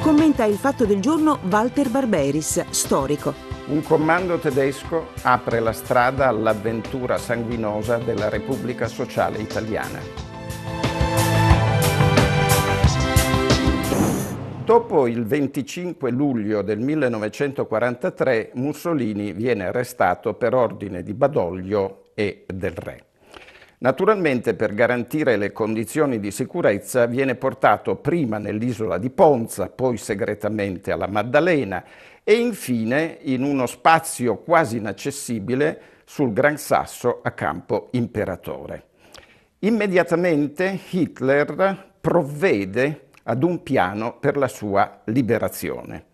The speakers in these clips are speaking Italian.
Commenta il fatto del giorno Walter Barberis, storico. Un comando tedesco apre la strada all'avventura sanguinosa della Repubblica Sociale Italiana. Dopo il 25 luglio del 1943 Mussolini viene arrestato per ordine di Badoglio e del re. Naturalmente per garantire le condizioni di sicurezza viene portato prima nell'isola di Ponza, poi segretamente alla Maddalena e infine in uno spazio quasi inaccessibile sul Gran Sasso a campo imperatore. Immediatamente Hitler provvede ad un piano per la sua liberazione.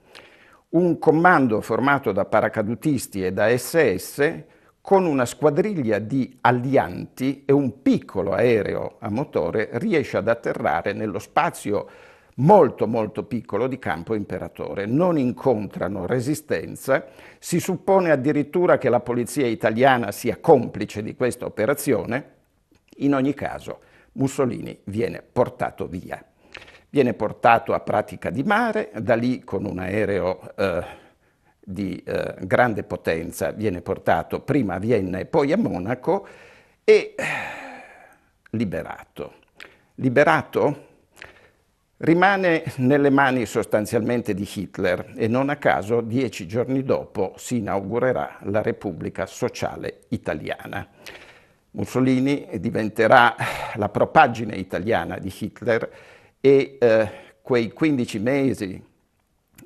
Un comando formato da paracadutisti e da SS con una squadriglia di alianti e un piccolo aereo a motore riesce ad atterrare nello spazio molto molto piccolo di campo imperatore, non incontrano resistenza, si suppone addirittura che la polizia italiana sia complice di questa operazione, in ogni caso Mussolini viene portato via. Viene portato a Pratica di Mare, da lì con un aereo eh, di eh, grande potenza, viene portato prima a Vienna e poi a Monaco e eh, liberato. Liberato rimane nelle mani sostanzialmente di Hitler e non a caso dieci giorni dopo si inaugurerà la Repubblica Sociale Italiana. Mussolini diventerà la propaggine italiana di Hitler e eh, quei 15 mesi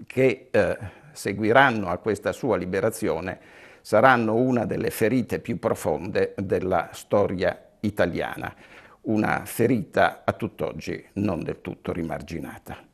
che eh, seguiranno a questa sua liberazione saranno una delle ferite più profonde della storia italiana, una ferita a tutt'oggi non del tutto rimarginata.